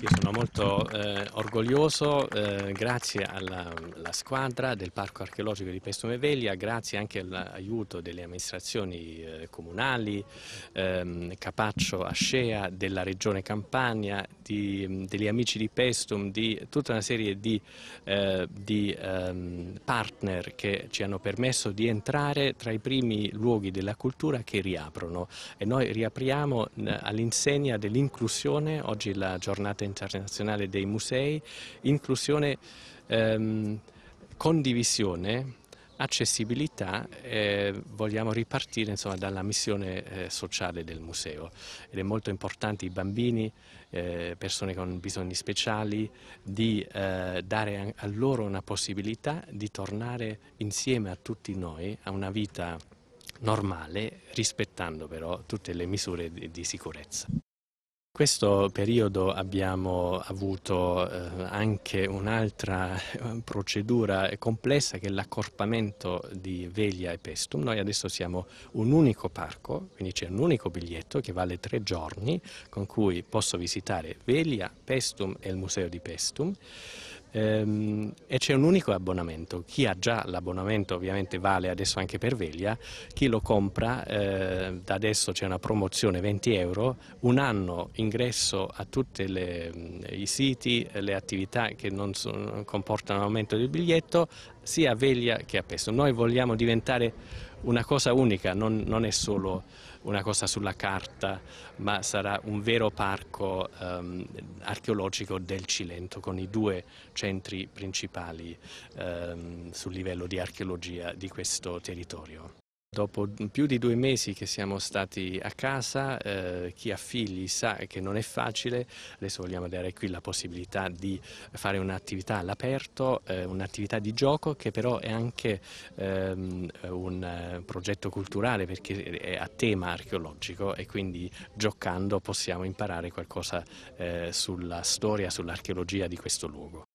Io sono molto eh, orgoglioso, eh, grazie alla, alla, squadra del Parco Archeologico di Pestume Veglia, grazie anche all'aiuto delle amministrazioni eh, comunali, ehm, Capaccio Ascea, della Regione Campania, di, degli amici di Pestum, di tutta una serie di, eh, di ehm, partner che ci hanno permesso di entrare tra i primi luoghi della cultura che riaprono e noi riapriamo all'insegna dell'inclusione, oggi la giornata giornata internazionale dei musei, inclusione, ehm, condivisione, accessibilità, eh, vogliamo ripartire insomma, dalla missione eh, sociale del museo ed è molto importante i bambini, eh, persone con bisogni speciali, di eh, dare a loro una possibilità di tornare insieme a tutti noi a una vita normale rispettando però tutte le misure di, di sicurezza. In questo periodo abbiamo avuto eh, anche un'altra eh, procedura complessa che è l'accorpamento di Veglia e Pestum. Noi adesso siamo un unico parco, quindi c'è un unico biglietto che vale tre giorni con cui posso visitare Veglia, Pestum e il museo di Pestum ehm, e c'è un unico abbonamento. Chi ha già l'abbonamento ovviamente vale adesso anche per Veglia, chi lo compra eh, da adesso c'è una promozione 20 euro, un anno ingresso a tutti i siti, le attività che non sono, comportano aumento del biglietto sia a Veglia che a Pesto. Noi vogliamo diventare una cosa unica, non, non, è solo una cosa sulla carta, ma sarà un vero parco um, archeologico del Cilento con i due centri principali um, sul livello di archeologia di questo territorio. Dopo più di due mesi che siamo stati a casa, eh, chi ha figli sa che non è facile, adesso vogliamo dare qui la possibilità di fare un'attività all'aperto, eh, un'attività di gioco che però è anche ehm, un eh, progetto culturale perché è a tema archeologico e quindi giocando possiamo imparare qualcosa eh, sulla storia, sull'archeologia di questo luogo.